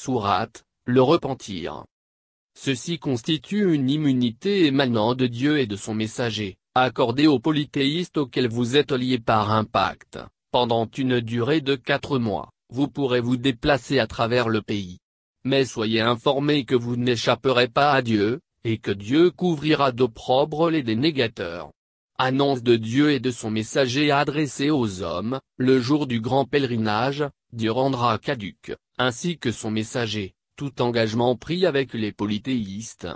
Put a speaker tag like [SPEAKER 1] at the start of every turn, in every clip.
[SPEAKER 1] Sourate, le repentir. Ceci constitue une immunité émanant de Dieu et de son messager, accordée aux polythéistes auxquels vous êtes liés par un pacte. Pendant une durée de quatre mois, vous pourrez vous déplacer à travers le pays. Mais soyez informés que vous n'échapperez pas à Dieu, et que Dieu couvrira d'opprobre les dénégateurs. Annonce de Dieu et de son messager adressée aux hommes, le jour du grand pèlerinage, Dieu rendra caduque, ainsi que son messager, tout engagement pris avec les polythéistes.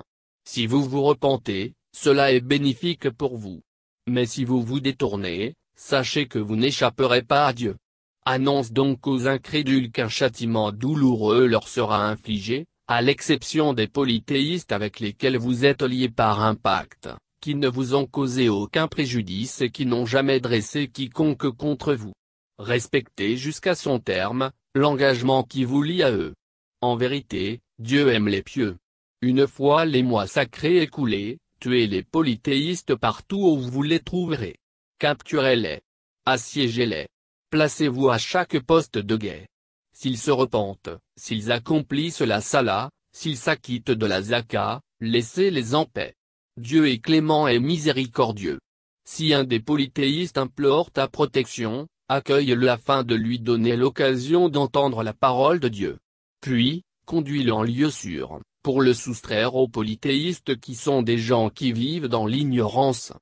[SPEAKER 1] Si vous vous repentez, cela est bénéfique pour vous. Mais si vous vous détournez, sachez que vous n'échapperez pas à Dieu. Annonce donc aux incrédules qu'un châtiment douloureux leur sera infligé, à l'exception des polythéistes avec lesquels vous êtes liés par un pacte, qui ne vous ont causé aucun préjudice et qui n'ont jamais dressé quiconque contre vous. Respectez jusqu'à son terme, l'engagement qui vous lie à eux. En vérité, Dieu aime les pieux. Une fois les mois sacrés écoulés, tuez les polythéistes partout où vous les trouverez. Capturez-les. Assiégez-les. Placez-vous à chaque poste de guet. S'ils se repentent, s'ils accomplissent la sala, s'ils s'acquittent de la zaka, laissez-les en paix. Dieu est clément et miséricordieux. Si un des polythéistes implore ta protection, accueille-le afin de lui donner l'occasion d'entendre la parole de Dieu. Puis, conduis-le en lieu sûr, pour le soustraire aux polythéistes qui sont des gens qui vivent dans l'ignorance.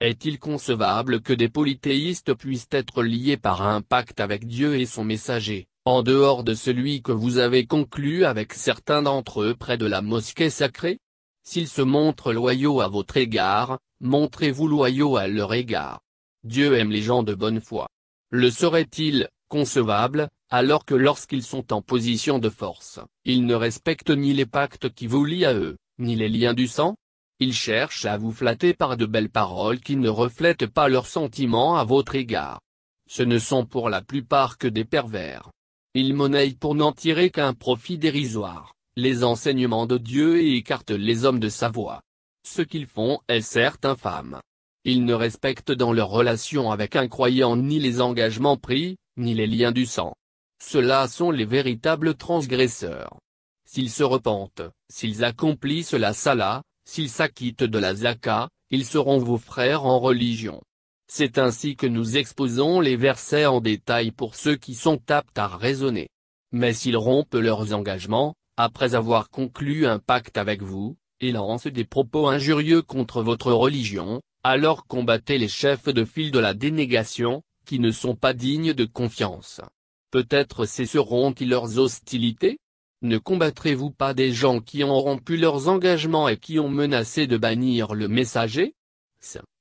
[SPEAKER 1] Est-il concevable que des polythéistes puissent être liés par un pacte avec Dieu et son messager, en dehors de celui que vous avez conclu avec certains d'entre eux près de la mosquée sacrée S'ils se montrent loyaux à votre égard, montrez-vous loyaux à leur égard. Dieu aime les gens de bonne foi. Le serait-il, concevable, alors que lorsqu'ils sont en position de force, ils ne respectent ni les pactes qui vous lient à eux, ni les liens du sang Ils cherchent à vous flatter par de belles paroles qui ne reflètent pas leurs sentiments à votre égard. Ce ne sont pour la plupart que des pervers. Ils monnaient pour n'en tirer qu'un profit dérisoire, les enseignements de Dieu et écartent les hommes de sa voie. Ce qu'ils font est certes infâme, ils ne respectent dans leur relation avec un croyant ni les engagements pris, ni les liens du sang. Ceux-là sont les véritables transgresseurs. S'ils se repentent, s'ils accomplissent la salah, s'ils s'acquittent de la zaka, ils seront vos frères en religion. C'est ainsi que nous exposons les versets en détail pour ceux qui sont aptes à raisonner. Mais s'ils rompent leurs engagements, après avoir conclu un pacte avec vous, et lancent des propos injurieux contre votre religion, alors combattez les chefs de file de la dénégation, qui ne sont pas dignes de confiance. Peut-être cesseront-ils leurs hostilités Ne combattrez-vous pas des gens qui ont rompu leurs engagements et qui ont menacé de bannir le messager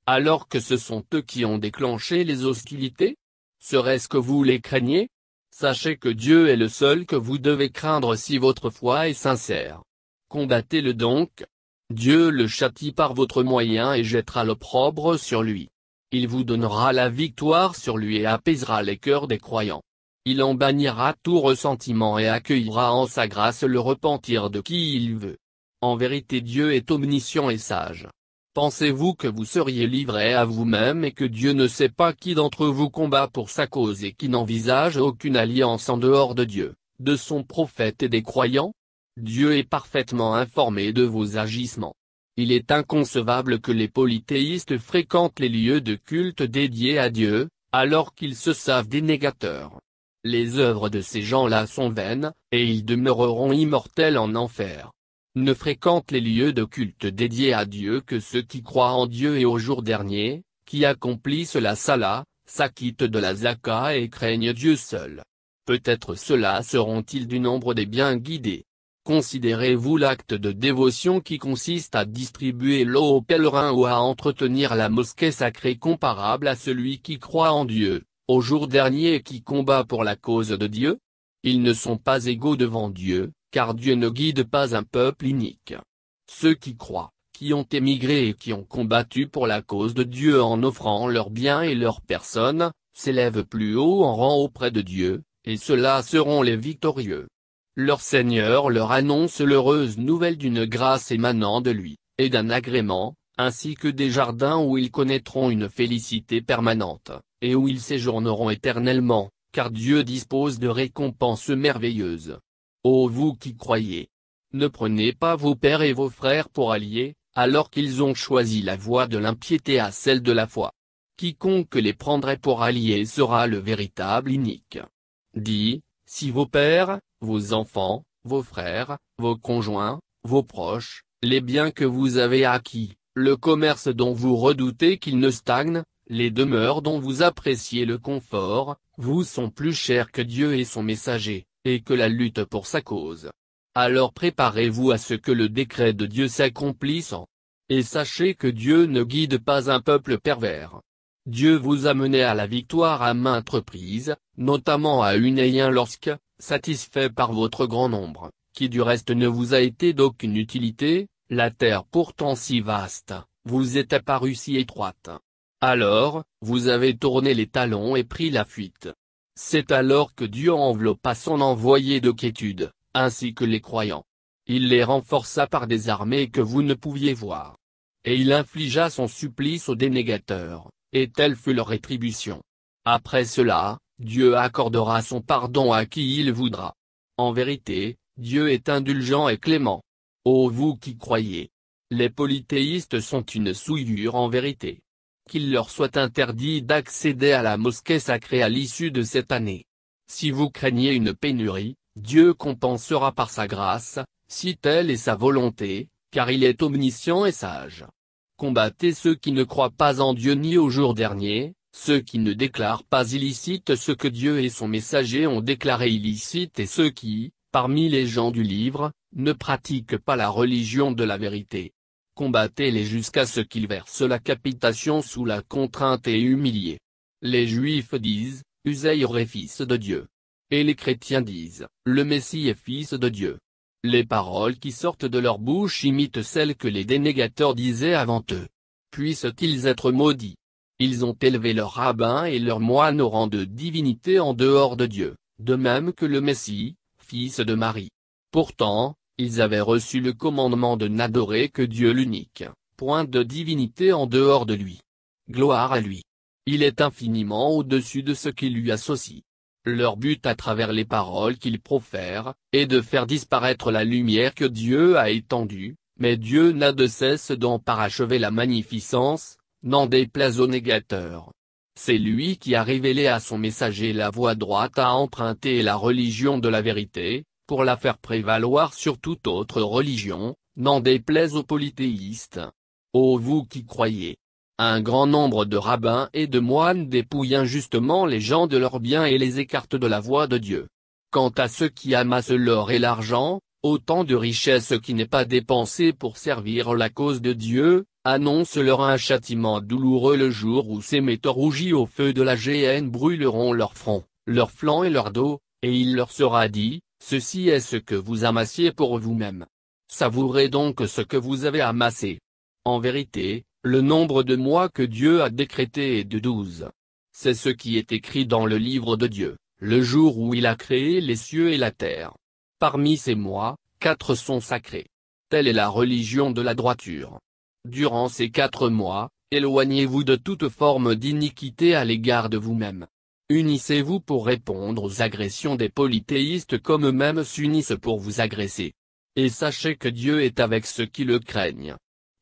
[SPEAKER 1] Alors que ce sont eux qui ont déclenché les hostilités Serait-ce que vous les craignez Sachez que Dieu est le seul que vous devez craindre si votre foi est sincère. Combattez-le donc, Dieu le châtie par votre moyen et jettera l'opprobre sur lui. Il vous donnera la victoire sur lui et apaisera les cœurs des croyants. Il en bannira tout ressentiment et accueillera en sa grâce le repentir de qui il veut. En vérité Dieu est omniscient et sage. Pensez-vous que vous seriez livré à vous-même et que Dieu ne sait pas qui d'entre vous combat pour sa cause et qui n'envisage aucune alliance en dehors de Dieu, de son prophète et des croyants Dieu est parfaitement informé de vos agissements. Il est inconcevable que les polythéistes fréquentent les lieux de culte dédiés à Dieu, alors qu'ils se savent des négateurs. Les œuvres de ces gens-là sont vaines, et ils demeureront immortels en enfer. Ne fréquentent les lieux de culte dédiés à Dieu que ceux qui croient en Dieu et au jour dernier, qui accomplissent la salah, s'acquittent de la zaka et craignent Dieu seul. Peut-être ceux-là seront-ils du nombre des bien guidés. Considérez-vous l'acte de dévotion qui consiste à distribuer l'eau aux pèlerins ou à entretenir la mosquée sacrée comparable à celui qui croit en Dieu, au jour dernier et qui combat pour la cause de Dieu Ils ne sont pas égaux devant Dieu, car Dieu ne guide pas un peuple unique. Ceux qui croient, qui ont émigré et qui ont combattu pour la cause de Dieu en offrant leurs biens et leurs personnes, s'élèvent plus haut en rang auprès de Dieu, et ceux-là seront les victorieux leur Seigneur leur annonce l'heureuse nouvelle d'une grâce émanant de lui, et d'un agrément, ainsi que des jardins où ils connaîtront une félicité permanente, et où ils séjourneront éternellement, car Dieu dispose de récompenses merveilleuses. Ô vous qui croyez Ne prenez pas vos pères et vos frères pour alliés, alors qu'ils ont choisi la voie de l'impiété à celle de la foi. Quiconque les prendrait pour alliés sera le véritable inique. Dit, si vos pères, vos enfants, vos frères, vos conjoints, vos proches, les biens que vous avez acquis, le commerce dont vous redoutez qu'il ne stagne, les demeures dont vous appréciez le confort, vous sont plus chers que Dieu et son messager, et que la lutte pour sa cause. Alors préparez-vous à ce que le décret de Dieu s'accomplisse. Et sachez que Dieu ne guide pas un peuple pervers. Dieu vous a mené à la victoire à maintes reprises, notamment à une et lorsque, satisfait par votre grand nombre, qui du reste ne vous a été d'aucune utilité, la terre pourtant si vaste, vous est apparue si étroite. Alors, vous avez tourné les talons et pris la fuite. C'est alors que Dieu enveloppa son envoyé de quiétude, ainsi que les croyants. Il les renforça par des armées que vous ne pouviez voir. Et il infligea son supplice aux dénégateurs, et telle fut leur rétribution. Après cela, Dieu accordera son pardon à qui il voudra. En vérité, Dieu est indulgent et clément. Ô vous qui croyez Les polythéistes sont une souillure en vérité. Qu'il leur soit interdit d'accéder à la mosquée sacrée à l'issue de cette année. Si vous craignez une pénurie, Dieu compensera par sa grâce, si telle est sa volonté, car il est omniscient et sage. Combattez ceux qui ne croient pas en Dieu ni au jour dernier, ceux qui ne déclarent pas illicite ce que Dieu et son messager ont déclaré illicite et ceux qui, parmi les gens du livre, ne pratiquent pas la religion de la vérité. Combattez-les jusqu'à ce qu'ils versent la capitation sous la contrainte et humiliés. Les Juifs disent, Usaïr est fils de Dieu. Et les chrétiens disent, le Messie est fils de Dieu. Les paroles qui sortent de leur bouche imitent celles que les dénégateurs disaient avant eux. Puissent-ils être maudits Ils ont élevé leurs rabbins et leurs moines au rang de divinité en dehors de Dieu, de même que le Messie, fils de Marie. Pourtant, ils avaient reçu le commandement de n'adorer que Dieu l'unique, point de divinité en dehors de lui. Gloire à lui. Il est infiniment au-dessus de ce qui lui associe. Leur but à travers les paroles qu'ils profèrent, est de faire disparaître la lumière que Dieu a étendue, mais Dieu n'a de cesse d'en parachever la magnificence, n'en déplaise aux négateurs. C'est lui qui a révélé à son messager la voie droite à emprunter la religion de la vérité, pour la faire prévaloir sur toute autre religion, n'en déplaise aux polythéistes. Ô vous qui croyez, un grand nombre de rabbins et de moines dépouillent injustement les gens de leurs biens et les écartent de la voie de Dieu. Quant à ceux qui amassent l'or et l'argent, autant de richesses qui n'est pas dépensée pour servir la cause de Dieu, annonce-leur un châtiment douloureux le jour où ces métaux rougis au feu de la géhenne brûleront leur front, leur flanc et leur dos, et il leur sera dit, ceci est ce que vous amassiez pour vous-même. Savourez donc ce que vous avez amassé. En vérité, le nombre de mois que Dieu a décrété est de douze. C'est ce qui est écrit dans le livre de Dieu, le jour où il a créé les cieux et la terre. Parmi ces mois, quatre sont sacrés. Telle est la religion de la droiture. Durant ces quatre mois, éloignez-vous de toute forme d'iniquité à l'égard de vous-même. Unissez-vous pour répondre aux agressions des polythéistes comme eux-mêmes s'unissent pour vous agresser. Et sachez que Dieu est avec ceux qui le craignent.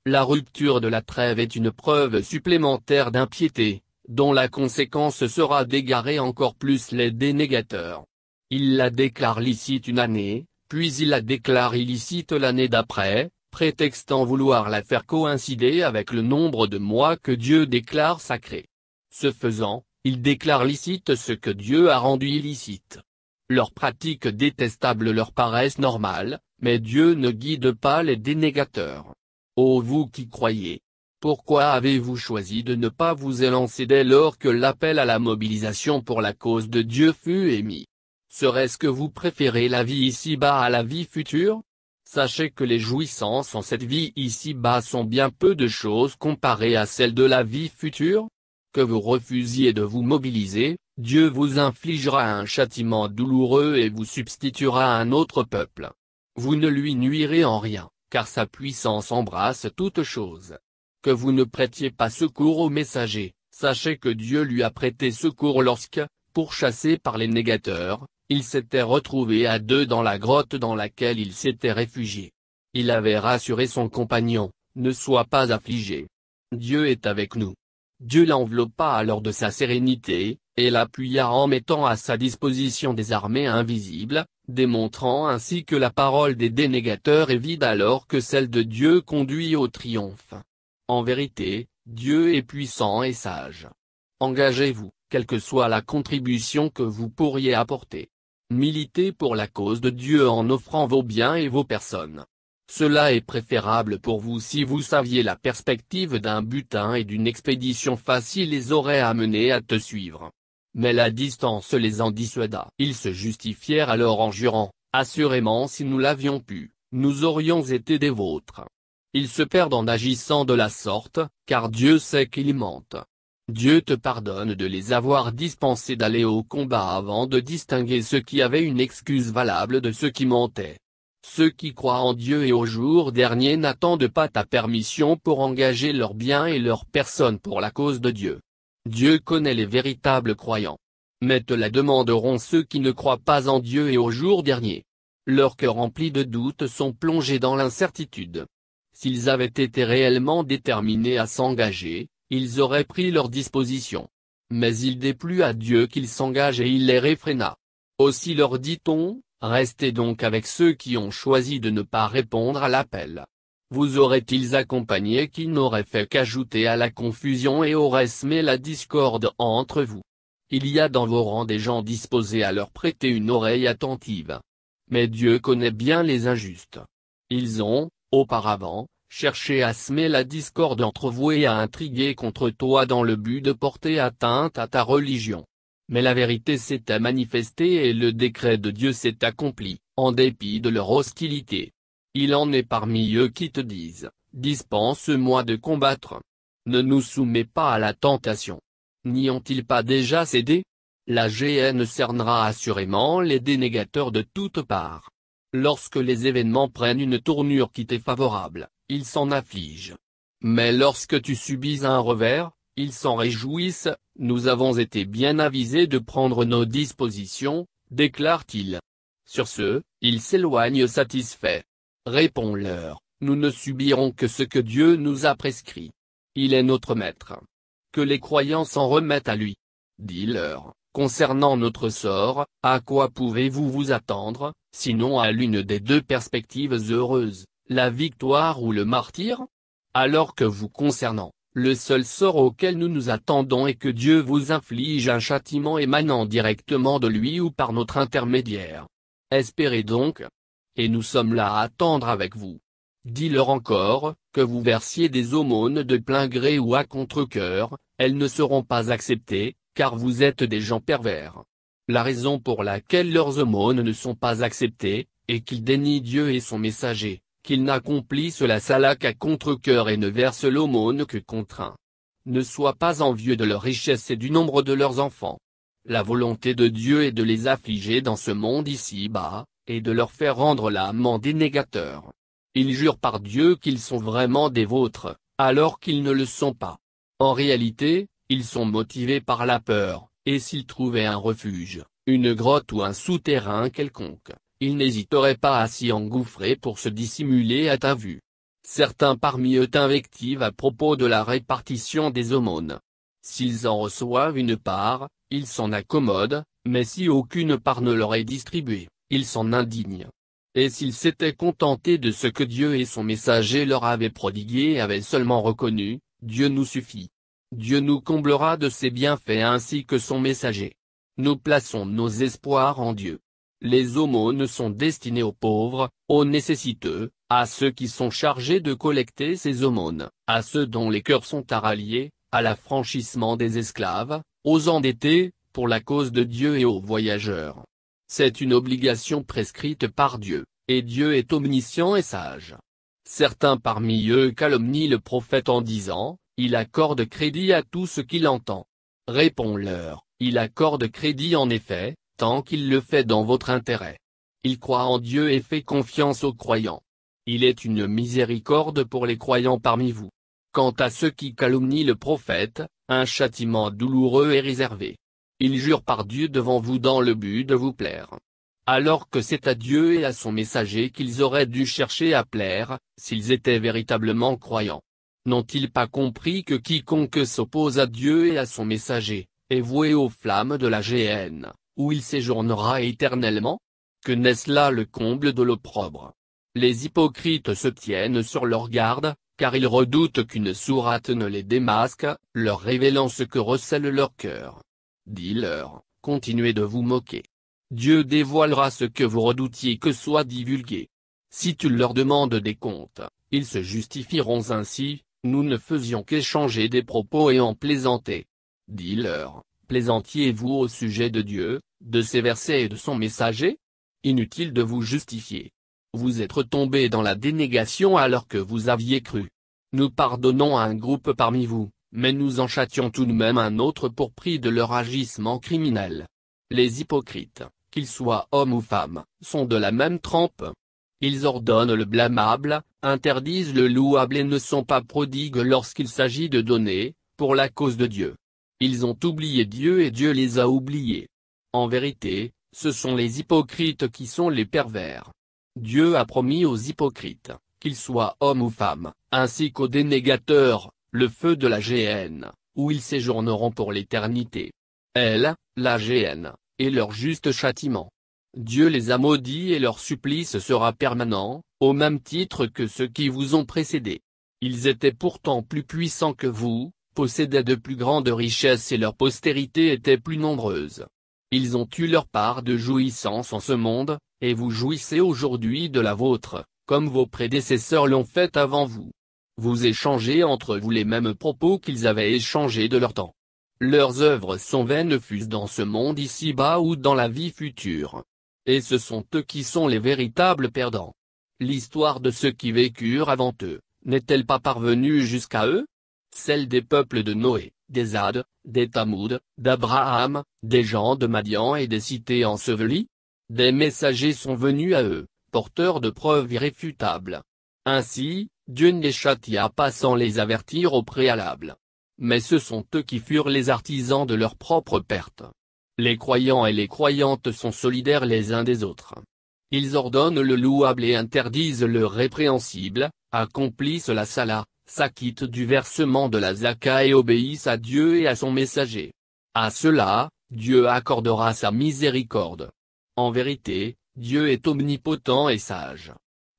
[SPEAKER 1] La rupture de la trêve est une preuve supplémentaire d'impiété, dont la conséquence sera d'égarer encore plus les dénégateurs. Il la déclare licite une année, puis il la déclare illicite l'année d'après, prétextant vouloir la faire coïncider avec le nombre de mois que Dieu déclare sacré. Ce faisant, il déclare licite ce que Dieu a rendu illicite. Leurs pratiques détestables leur paraissent normales, mais Dieu ne guide pas les dénégateurs. Ô oh, vous qui croyez pourquoi avez-vous choisi de ne pas vous élancer dès lors que l'appel à la mobilisation pour la cause de Dieu fut émis Serait-ce que vous préférez la vie ici-bas à la vie future Sachez que les jouissances en cette vie ici-bas sont bien peu de choses comparées à celles de la vie future Que vous refusiez de vous mobiliser, Dieu vous infligera un châtiment douloureux et vous substituera un autre peuple. Vous ne lui nuirez en rien car sa puissance embrasse toute chose. Que vous ne prêtiez pas secours au messager, sachez que Dieu lui a prêté secours lorsque, pourchassé par les négateurs, il s'était retrouvé à deux dans la grotte dans laquelle il s'était réfugié. Il avait rassuré son compagnon, ne sois pas affligé. Dieu est avec nous. Dieu l'enveloppa alors de sa sérénité, et l'appuya en mettant à sa disposition des armées invisibles, démontrant ainsi que la parole des dénégateurs est vide alors que celle de Dieu conduit au triomphe. En vérité, Dieu est puissant et sage. Engagez-vous, quelle que soit la contribution que vous pourriez apporter. Militez pour la cause de Dieu en offrant vos biens et vos personnes. Cela est préférable pour vous si vous saviez la perspective d'un butin et d'une expédition facile les aurait amenés à te suivre mais la distance les en dissuada. Ils se justifièrent alors en jurant, assurément si nous l'avions pu, nous aurions été des vôtres. Ils se perdent en agissant de la sorte, car Dieu sait qu'ils mentent. Dieu te pardonne de les avoir dispensés d'aller au combat avant de distinguer ceux qui avaient une excuse valable de ceux qui mentaient. Ceux qui croient en Dieu et au jour dernier n'attendent pas ta permission pour engager leurs biens et leurs personnes pour la cause de Dieu. Dieu connaît les véritables croyants. Mais te la demanderont ceux qui ne croient pas en Dieu et au jour dernier. Leurs cœurs remplis de doutes sont plongés dans l'incertitude. S'ils avaient été réellement déterminés à s'engager, ils auraient pris leur disposition. Mais il déplut à Dieu qu'ils s'engagent et il les réfréna. Aussi leur dit-on, restez donc avec ceux qui ont choisi de ne pas répondre à l'appel vous aurez ils accompagné qui n'aurait fait qu'ajouter à la confusion et aurait semé la discorde entre vous Il y a dans vos rangs des gens disposés à leur prêter une oreille attentive. Mais Dieu connaît bien les injustes. Ils ont, auparavant, cherché à semer la discorde entre vous et à intriguer contre toi dans le but de porter atteinte à ta religion. Mais la vérité s'était manifestée et le décret de Dieu s'est accompli, en dépit de leur hostilité. Il en est parmi eux qui te disent, dispense-moi de combattre. Ne nous soumets pas à la tentation. N'y ont-ils pas déjà cédé La GN cernera assurément les dénégateurs de toutes parts. Lorsque les événements prennent une tournure qui t'est favorable, ils s'en affligent. Mais lorsque tu subis un revers, ils s'en réjouissent, nous avons été bien avisés de prendre nos dispositions, déclare-t-il. Sur ce, ils s'éloignent satisfaits. Réponds-leur, nous ne subirons que ce que Dieu nous a prescrit. Il est notre maître. Que les croyants s'en remettent à lui. Dis-leur, concernant notre sort, à quoi pouvez-vous vous attendre, sinon à l'une des deux perspectives heureuses, la victoire ou le martyr Alors que vous concernant, le seul sort auquel nous nous attendons est que Dieu vous inflige un châtiment émanant directement de lui ou par notre intermédiaire. Espérez donc, et nous sommes là à attendre avec vous. Dis-leur encore, que vous versiez des aumônes de plein gré ou à contre-cœur, elles ne seront pas acceptées, car vous êtes des gens pervers. La raison pour laquelle leurs aumônes ne sont pas acceptées, est qu'ils dénient Dieu et son messager, qu'ils n'accomplissent la salah qu'à contre-cœur et ne versent l'aumône que contraint. Ne sois pas envieux de leur richesse et du nombre de leurs enfants. La volonté de Dieu est de les affliger dans ce monde ici-bas, et de leur faire rendre l'âme en dénégateur. Ils jurent par Dieu qu'ils sont vraiment des vôtres, alors qu'ils ne le sont pas. En réalité, ils sont motivés par la peur, et s'ils trouvaient un refuge, une grotte ou un souterrain quelconque, ils n'hésiteraient pas à s'y engouffrer pour se dissimuler à ta vue. Certains parmi eux t'invectivent à propos de la répartition des aumônes. S'ils en reçoivent une part, ils s'en accommodent, mais si aucune part ne leur est distribuée, ils s'en indignent. Et s'ils s'étaient contentés de ce que Dieu et son messager leur avaient prodigué et avaient seulement reconnu, Dieu nous suffit. Dieu nous comblera de ses bienfaits ainsi que son messager. Nous plaçons nos espoirs en Dieu. Les aumônes sont destinées aux pauvres, aux nécessiteux, à ceux qui sont chargés de collecter ces aumônes, à ceux dont les cœurs sont à rallier, à l'affranchissement des esclaves, aux endettés, pour la cause de Dieu et aux voyageurs. C'est une obligation prescrite par Dieu, et Dieu est omniscient et sage. Certains parmi eux calomnient le prophète en disant, il accorde crédit à tout ce qu'il entend. Réponds-leur, il accorde crédit en effet, tant qu'il le fait dans votre intérêt. Il croit en Dieu et fait confiance aux croyants. Il est une miséricorde pour les croyants parmi vous. Quant à ceux qui calomnient le prophète, un châtiment douloureux est réservé. Ils jurent par Dieu devant vous dans le but de vous plaire. Alors que c'est à Dieu et à son messager qu'ils auraient dû chercher à plaire, s'ils étaient véritablement croyants. N'ont-ils pas compris que quiconque s'oppose à Dieu et à son messager, est voué aux flammes de la géhenne, où il séjournera éternellement Que n'est-ce là le comble de l'opprobre Les hypocrites se tiennent sur leur garde, car ils redoutent qu'une sourate ne les démasque, leur révélant ce que recèle leur cœur dis-leur, continuez de vous moquer. Dieu dévoilera ce que vous redoutiez que soit divulgué. Si tu leur demandes des comptes, ils se justifieront ainsi, nous ne faisions qu'échanger des propos et en plaisanter. Dis-leur, plaisantiez-vous au sujet de Dieu, de ses versets et de son messager Inutile de vous justifier. Vous êtes tombés dans la dénégation alors que vous aviez cru. Nous pardonnons à un groupe parmi vous, mais nous en châtions tout de même un autre pour prix de leur agissement criminel. Les hypocrites, qu'ils soient hommes ou femmes, sont de la même trempe. Ils ordonnent le blâmable, interdisent le louable et ne sont pas prodigues lorsqu'il s'agit de donner, pour la cause de Dieu. Ils ont oublié Dieu et Dieu les a oubliés. En vérité, ce sont les hypocrites qui sont les pervers. Dieu a promis aux hypocrites, qu'ils soient hommes ou femmes, ainsi qu'aux dénégateurs, le feu de la GN, où ils séjourneront pour l'éternité. Elle, la GN, et leur juste châtiment. Dieu les a maudits et leur supplice sera permanent, au même titre que ceux qui vous ont précédés. Ils étaient pourtant plus puissants que vous, possédaient de plus grandes richesses et leur postérité était plus nombreuse. Ils ont eu leur part de jouissance en ce monde, et vous jouissez aujourd'hui de la vôtre, comme vos prédécesseurs l'ont fait avant vous vous échangez entre vous les mêmes propos qu'ils avaient échangés de leur temps. Leurs œuvres sont vaines fût dans ce monde ici-bas ou dans la vie future. Et ce sont eux qui sont les véritables perdants. L'histoire de ceux qui vécurent avant eux, n'est-elle pas parvenue jusqu'à eux Celle des peuples de Noé, des Hades, des Tamoud, d'Abraham, des gens de Madian et des cités ensevelies Des messagers sont venus à eux, porteurs de preuves irréfutables. Ainsi, Dieu ne les châtia pas sans les avertir au préalable. Mais ce sont eux qui furent les artisans de leur propre perte. Les croyants et les croyantes sont solidaires les uns des autres. Ils ordonnent le louable et interdisent le répréhensible, accomplissent la salah, s'acquittent du versement de la zaka et obéissent à Dieu et à son messager. À cela, Dieu accordera sa miséricorde. En vérité, Dieu est omnipotent et sage.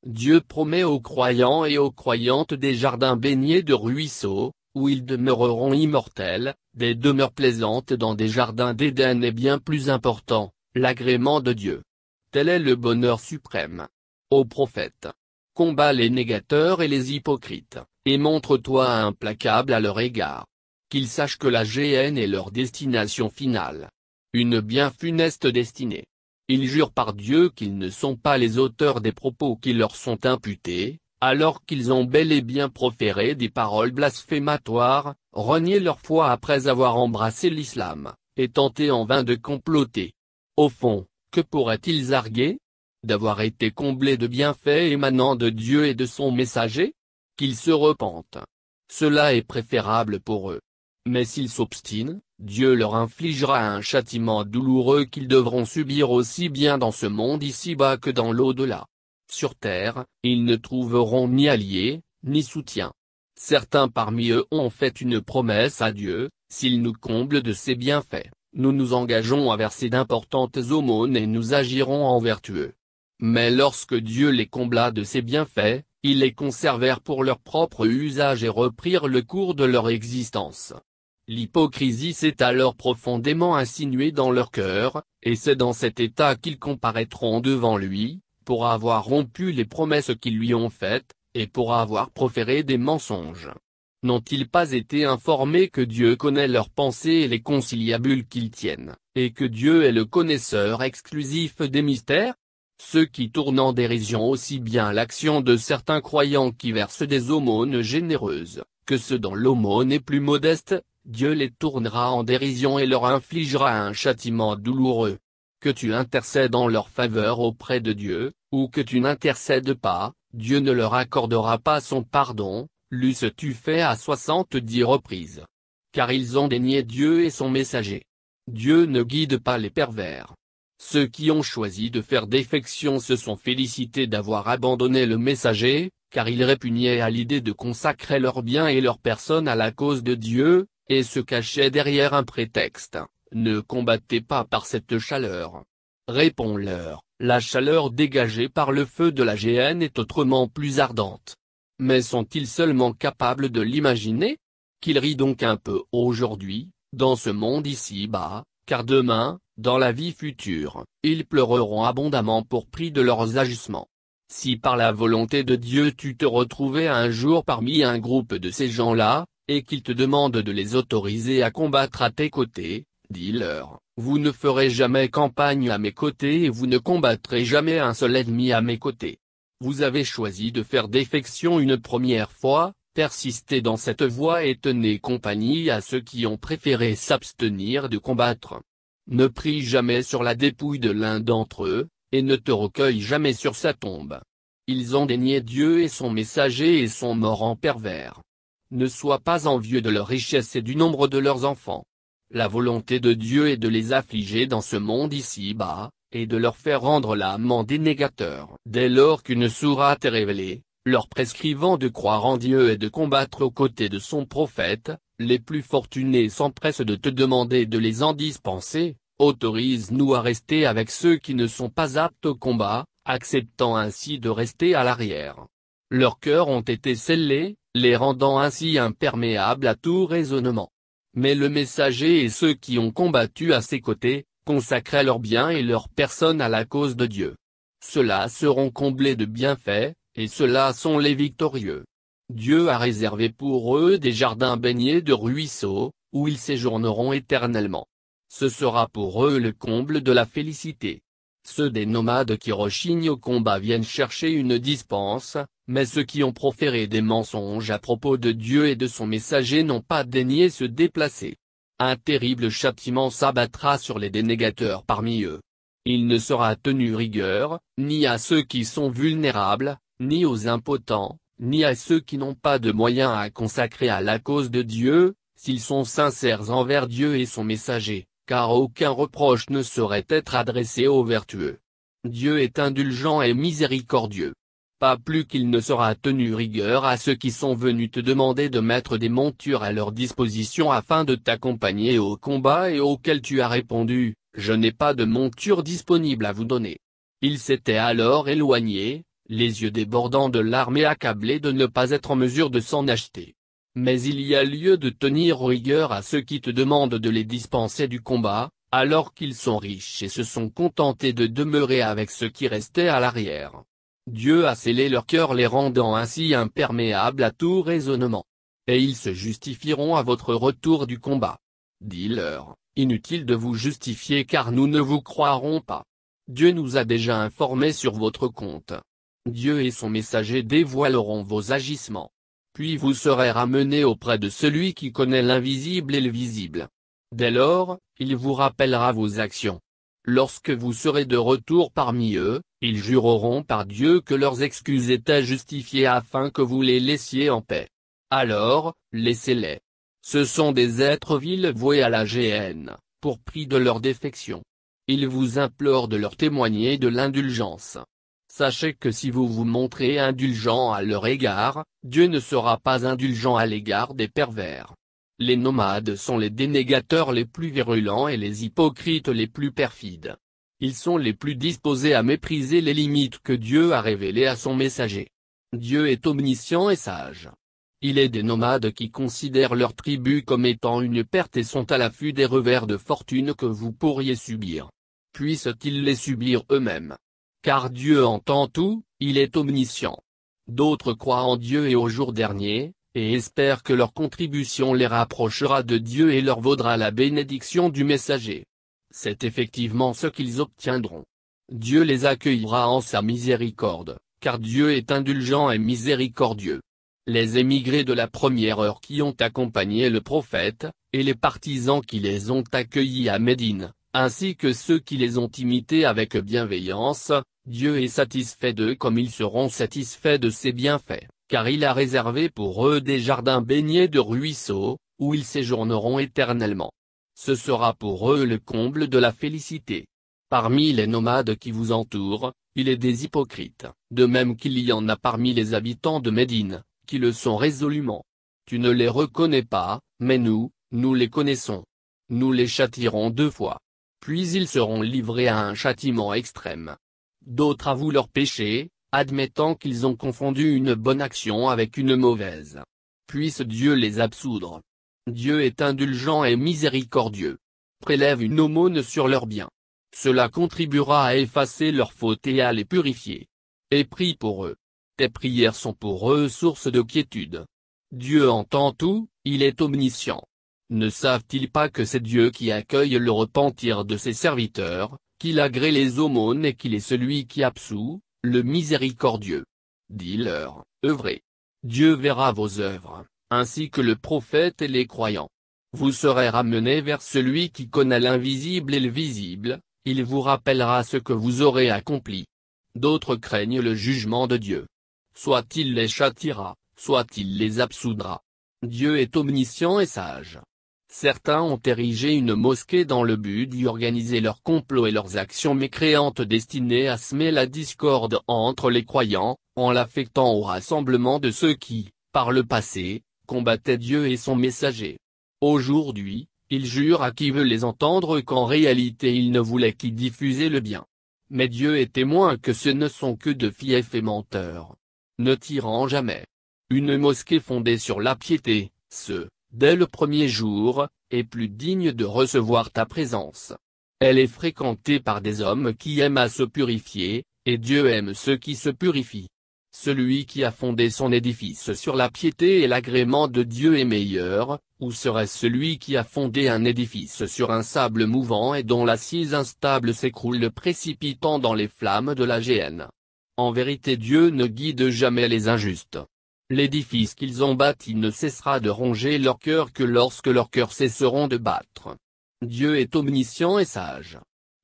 [SPEAKER 1] Dieu promet aux croyants et aux croyantes des jardins baignés de ruisseaux, où ils demeureront immortels, des demeures plaisantes dans des jardins d'Éden et bien plus important, l'agrément de Dieu. Tel est le bonheur suprême. Ô prophète Combat les négateurs et les hypocrites, et montre-toi implacable à leur égard. Qu'ils sachent que la GN est leur destination finale. Une bien funeste destinée. Ils jurent par Dieu qu'ils ne sont pas les auteurs des propos qui leur sont imputés, alors qu'ils ont bel et bien proféré des paroles blasphématoires, renié leur foi après avoir embrassé l'islam, et tenté en vain de comploter. Au fond, que pourraient-ils arguer D'avoir été comblés de bienfaits émanant de Dieu et de son messager Qu'ils se repentent. Cela est préférable pour eux. Mais s'ils s'obstinent, Dieu leur infligera un châtiment douloureux qu'ils devront subir aussi bien dans ce monde ici-bas que dans l'au-delà. Sur terre, ils ne trouveront ni alliés, ni soutien. Certains parmi eux ont fait une promesse à Dieu, s'il nous comble de ses bienfaits, nous nous engageons à verser d'importantes aumônes et nous agirons en vertueux. Mais lorsque Dieu les combla de ses bienfaits, ils les conservèrent pour leur propre usage et reprirent le cours de leur existence. L'hypocrisie s'est alors profondément insinuée dans leur cœur, et c'est dans cet état qu'ils comparaîtront devant lui, pour avoir rompu les promesses qu'ils lui ont faites, et pour avoir proféré des mensonges. N'ont-ils pas été informés que Dieu connaît leurs pensées et les conciliabules qu'ils tiennent, et que Dieu est le connaisseur exclusif des mystères Ceux qui tournent en dérision aussi bien l'action de certains croyants qui versent des aumônes généreuses, que ceux dont l'aumône est plus modeste, Dieu les tournera en dérision et leur infligera un châtiment douloureux. Que tu intercèdes en leur faveur auprès de Dieu, ou que tu n'intercèdes pas, Dieu ne leur accordera pas son pardon, l'eussent tu fait à soixante-dix reprises. Car ils ont dénié Dieu et son messager. Dieu ne guide pas les pervers. Ceux qui ont choisi de faire défection se sont félicités d'avoir abandonné le messager, car ils répugnaient à l'idée de consacrer leurs biens et leurs personnes à la cause de Dieu, et se cachait derrière un prétexte, ne combattez pas par cette chaleur. Réponds-leur, la chaleur dégagée par le feu de la GN est autrement plus ardente. Mais sont-ils seulement capables de l'imaginer Qu'ils rient donc un peu aujourd'hui, dans ce monde ici-bas, car demain, dans la vie future, ils pleureront abondamment pour prix de leurs agissements. Si par la volonté de Dieu tu te retrouvais un jour parmi un groupe de ces gens-là, et qu'ils te demandent de les autoriser à combattre à tes côtés, dis-leur, vous ne ferez jamais campagne à mes côtés et vous ne combattrez jamais un seul ennemi à mes côtés. Vous avez choisi de faire défection une première fois, persistez dans cette voie et tenez compagnie à ceux qui ont préféré s'abstenir de combattre. Ne prie jamais sur la dépouille de l'un d'entre eux, et ne te recueille jamais sur sa tombe. Ils ont dénié Dieu et son messager et sont morts en pervers ne sois pas envieux de leur richesse et du nombre de leurs enfants. La volonté de Dieu est de les affliger dans ce monde ici-bas, et de leur faire rendre l'âme en dénégateur. Dès lors qu'une sourate est révélée, leur prescrivant de croire en Dieu et de combattre aux côtés de son prophète, les plus fortunés s'empressent de te demander de les en dispenser, autorise-nous à rester avec ceux qui ne sont pas aptes au combat, acceptant ainsi de rester à l'arrière. Leurs cœurs ont été scellés, les rendant ainsi imperméables à tout raisonnement. Mais le messager et ceux qui ont combattu à ses côtés, consacraient leurs biens et leurs personnes à la cause de Dieu. Ceux-là seront comblés de bienfaits, et ceux-là sont les victorieux. Dieu a réservé pour eux des jardins baignés de ruisseaux, où ils séjourneront éternellement. Ce sera pour eux le comble de la félicité. Ceux des nomades qui rechignent au combat viennent chercher une dispense, mais ceux qui ont proféré des mensonges à propos de Dieu et de son messager n'ont pas daigné se déplacer. Un terrible châtiment s'abattra sur les dénégateurs parmi eux. Il ne sera tenu rigueur, ni à ceux qui sont vulnérables, ni aux impotents, ni à ceux qui n'ont pas de moyens à consacrer à la cause de Dieu, s'ils sont sincères envers Dieu et son messager, car aucun reproche ne saurait être adressé aux vertueux. Dieu est indulgent et miséricordieux. Pas plus qu'il ne sera tenu rigueur à ceux qui sont venus te demander de mettre des montures à leur disposition afin de t'accompagner au combat et auquel tu as répondu, je n'ai pas de monture disponible à vous donner. Il s'était alors éloigné, les yeux débordants de larmes et accablé de ne pas être en mesure de s'en acheter. Mais il y a lieu de tenir rigueur à ceux qui te demandent de les dispenser du combat, alors qu'ils sont riches et se sont contentés de demeurer avec ceux qui restaient à l'arrière. Dieu a scellé leur cœur les rendant ainsi imperméables à tout raisonnement. Et ils se justifieront à votre retour du combat. Dis-leur, inutile de vous justifier car nous ne vous croirons pas. Dieu nous a déjà informés sur votre compte. Dieu et son messager dévoileront vos agissements puis vous serez ramené auprès de celui qui connaît l'invisible et le visible. Dès lors, il vous rappellera vos actions. Lorsque vous serez de retour parmi eux, ils jureront par Dieu que leurs excuses étaient justifiées afin que vous les laissiez en paix. Alors, laissez-les. Ce sont des êtres vils voués à la GN, pour prix de leur défection. Ils vous implorent de leur témoigner de l'indulgence. Sachez que si vous vous montrez indulgent à leur égard, Dieu ne sera pas indulgent à l'égard des pervers. Les nomades sont les dénégateurs les plus virulents et les hypocrites les plus perfides. Ils sont les plus disposés à mépriser les limites que Dieu a révélées à son messager. Dieu est omniscient et sage. Il est des nomades qui considèrent leur tribu comme étant une perte et sont à l'affût des revers de fortune que vous pourriez subir. Puissent-ils les subir eux-mêmes car Dieu entend tout, il est omniscient. D'autres croient en Dieu et au jour dernier, et espèrent que leur contribution les rapprochera de Dieu et leur vaudra la bénédiction du messager. C'est effectivement ce qu'ils obtiendront. Dieu les accueillera en sa miséricorde, car Dieu est indulgent et miséricordieux. Les émigrés de la première heure qui ont accompagné le prophète, et les partisans qui les ont accueillis à Médine, ainsi que ceux qui les ont imités avec bienveillance, Dieu est satisfait d'eux comme ils seront satisfaits de ses bienfaits, car il a réservé pour eux des jardins baignés de ruisseaux, où ils séjourneront éternellement. Ce sera pour eux le comble de la félicité. Parmi les nomades qui vous entourent, il est des hypocrites, de même qu'il y en a parmi les habitants de Médine, qui le sont résolument. Tu ne les reconnais pas, mais nous, nous les connaissons. Nous les châtirons deux fois puis ils seront livrés à un châtiment extrême. D'autres avouent leur péchés, admettant qu'ils ont confondu une bonne action avec une mauvaise. Puisse Dieu les absoudre. Dieu est indulgent et miséricordieux. Prélève une aumône sur leurs biens. Cela contribuera à effacer leurs fautes et à les purifier. Et prie pour eux. Tes prières sont pour eux source de quiétude. Dieu entend tout, il est omniscient. Ne savent-ils pas que c'est Dieu qui accueille le repentir de ses serviteurs, qu'il agrée les aumônes et qu'il est celui qui absout, le miséricordieux Dis-leur, œuvrez. Dieu verra vos œuvres, ainsi que le prophète et les croyants. Vous serez ramenés vers celui qui connaît l'invisible et le visible, il vous rappellera ce que vous aurez accompli. D'autres craignent le jugement de Dieu. Soit il les châtiera, soit il les absoudra. Dieu est omniscient et sage. Certains ont érigé une mosquée dans le but d'y organiser leurs complots et leurs actions mécréantes destinées à semer la discorde entre les croyants, en l'affectant au rassemblement de ceux qui, par le passé, combattaient Dieu et son messager. Aujourd'hui, ils jurent à qui veut les entendre qu'en réalité ils ne voulaient qu'y diffuser le bien. Mais Dieu est témoin que ce ne sont que de fiefs et menteurs. Ne tirant jamais. Une mosquée fondée sur la piété, ce dès le premier jour, est plus digne de recevoir ta présence. Elle est fréquentée par des hommes qui aiment à se purifier, et Dieu aime ceux qui se purifient. Celui qui a fondé son édifice sur la piété et l'agrément de Dieu est meilleur, ou serait celui qui a fondé un édifice sur un sable mouvant et dont l'assise instable s'écroule précipitant dans les flammes de la géhenne. En vérité Dieu ne guide jamais les injustes l'édifice qu'ils ont bâti ne cessera de ronger leur cœur que lorsque leurs cœurs cesseront de battre. Dieu est omniscient et sage.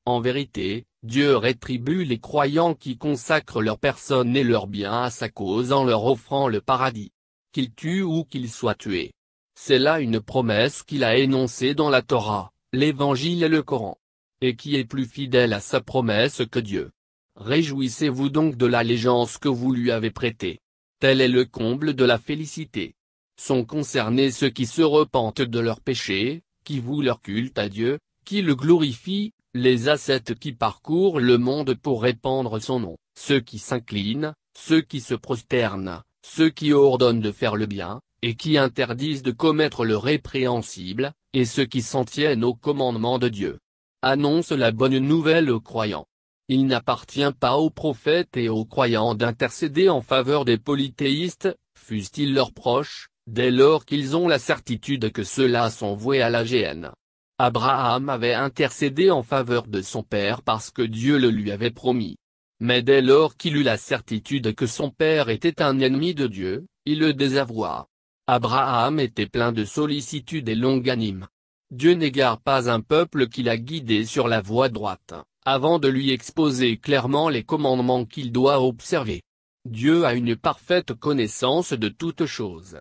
[SPEAKER 1] En vérité, Dieu rétribue les croyants qui consacrent leur personne et leurs biens à sa cause en leur offrant le paradis. Qu'ils tuent ou qu'ils soient tués. C'est là une promesse qu'il a énoncée dans la Torah, l'Évangile et le Coran. Et qui est plus fidèle à sa promesse que Dieu. Réjouissez-vous donc de l'allégeance que vous lui avez prêtée. Tel est le comble de la félicité. Sont concernés ceux qui se repentent de leurs péchés, qui vouent leur culte à Dieu, qui le glorifient, les ascètes qui parcourent le monde pour répandre son nom, ceux qui s'inclinent, ceux qui se prosternent, ceux qui ordonnent de faire le bien, et qui interdisent de commettre le répréhensible, et ceux qui s'en tiennent aux commandements de Dieu. Annonce la bonne nouvelle aux croyants il n'appartient pas aux prophètes et aux croyants d'intercéder en faveur des polythéistes, fussent-ils leurs proches, dès lors qu'ils ont la certitude que ceux-là sont voués à la géhenne. Abraham avait intercédé en faveur de son père parce que Dieu le lui avait promis. Mais dès lors qu'il eut la certitude que son père était un ennemi de Dieu, il le désavoua. Abraham était plein de sollicitude et longanime. Dieu n'égare pas un peuple qui l'a guidé sur la voie droite avant de lui exposer clairement les commandements qu'il doit observer. Dieu a une parfaite connaissance de toutes choses.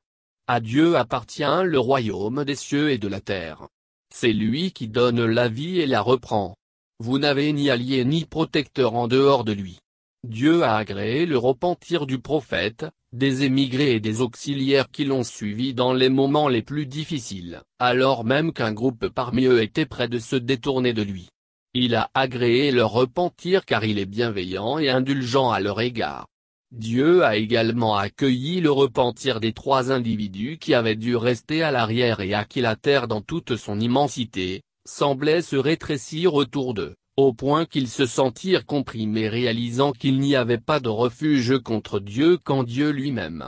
[SPEAKER 1] À Dieu appartient le royaume des cieux et de la terre. C'est lui qui donne la vie et la reprend. Vous n'avez ni allié ni protecteur en dehors de lui. Dieu a agréé le repentir du prophète, des émigrés et des auxiliaires qui l'ont suivi dans les moments les plus difficiles, alors même qu'un groupe parmi eux était près de se détourner de lui. Il a agréé leur repentir car il est bienveillant et indulgent à leur égard. Dieu a également accueilli le repentir des trois individus qui avaient dû rester à l'arrière et à qui la terre dans toute son immensité, semblait se rétrécir autour d'eux, au point qu'ils se sentirent comprimés réalisant qu'il n'y avait pas de refuge contre Dieu qu'en Dieu lui-même.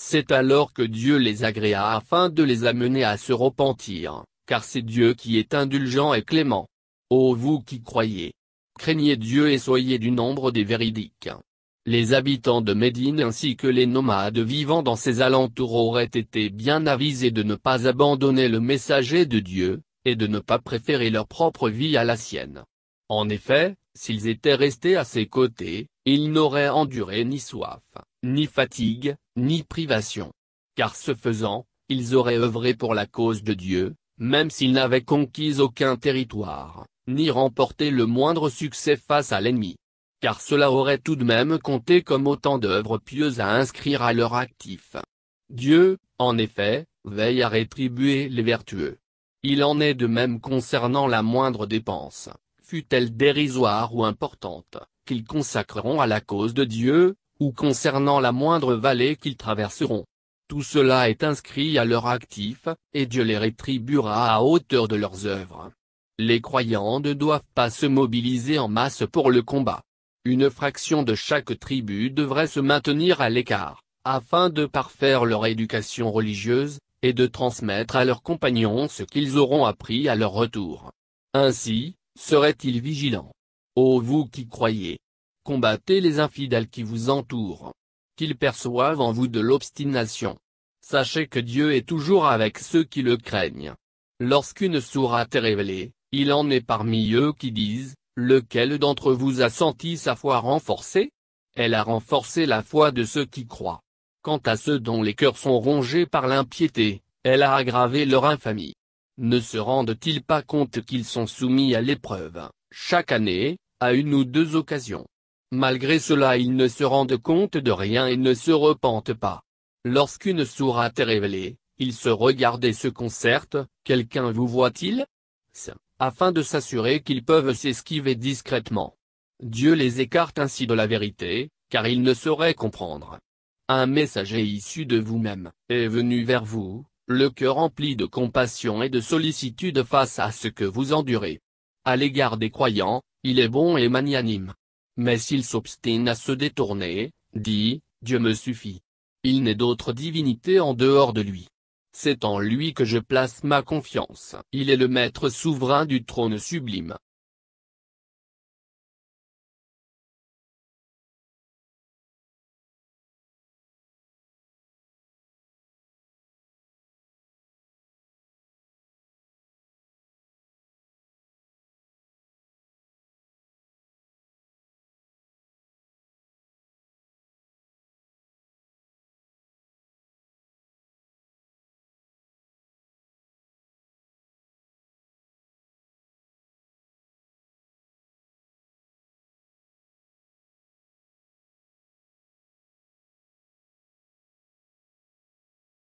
[SPEAKER 1] C'est alors que Dieu les agréa afin de les amener à se repentir, car c'est Dieu qui est indulgent et clément. Ô vous qui croyez Craignez Dieu et soyez du nombre des véridiques. Les habitants de Médine ainsi que les nomades vivant dans ses alentours auraient été bien avisés de ne pas abandonner le messager de Dieu, et de ne pas préférer leur propre vie à la sienne. En effet, s'ils étaient restés à ses côtés, ils n'auraient enduré ni soif, ni fatigue, ni privation. Car ce faisant, ils auraient œuvré pour la cause de Dieu, même s'ils n'avaient conquis aucun territoire ni remporter le moindre succès face à l'ennemi. Car cela aurait tout de même compté comme autant d'œuvres pieuses à inscrire à leur actif. Dieu, en effet, veille à rétribuer les vertueux. Il en est de même concernant la moindre dépense, fût-elle dérisoire ou importante, qu'ils consacreront à la cause de Dieu, ou concernant la moindre vallée qu'ils traverseront. Tout cela est inscrit à leur actif, et Dieu les rétribuera à hauteur de leurs œuvres. Les croyants ne doivent pas se mobiliser en masse pour le combat. Une fraction de chaque tribu devrait se maintenir à l'écart, afin de parfaire leur éducation religieuse, et de transmettre à leurs compagnons ce qu'ils auront appris à leur retour. Ainsi, seraient-ils vigilants Ô oh vous qui croyez Combattez les infidèles qui vous entourent. Qu'ils perçoivent en vous de l'obstination. Sachez que Dieu est toujours avec ceux qui le craignent. Lorsqu'une sourate est révélée, il en est parmi eux qui disent, lequel d'entre vous a senti sa foi renforcée Elle a renforcé la foi de ceux qui croient. Quant à ceux dont les cœurs sont rongés par l'impiété, elle a aggravé leur infamie. Ne se rendent-ils pas compte qu'ils sont soumis à l'épreuve, chaque année, à une ou deux occasions Malgré cela ils ne se rendent compte de rien et ne se repentent pas. Lorsqu'une sourate est révélée, ils se regardent et se concertent, quelqu'un vous voit-il afin de s'assurer qu'ils peuvent s'esquiver discrètement. Dieu les écarte ainsi de la vérité, car ils ne sauraient comprendre. Un messager issu de vous-même, est venu vers vous, le cœur rempli de compassion et de sollicitude face à ce que vous endurez. À l'égard des croyants, il est bon et magnanime. Mais s'il s'obstine à se détourner, dit, Dieu me suffit. Il n'est d'autre divinité en dehors de lui c'est en lui que je place ma confiance. Il est le maître souverain du trône sublime.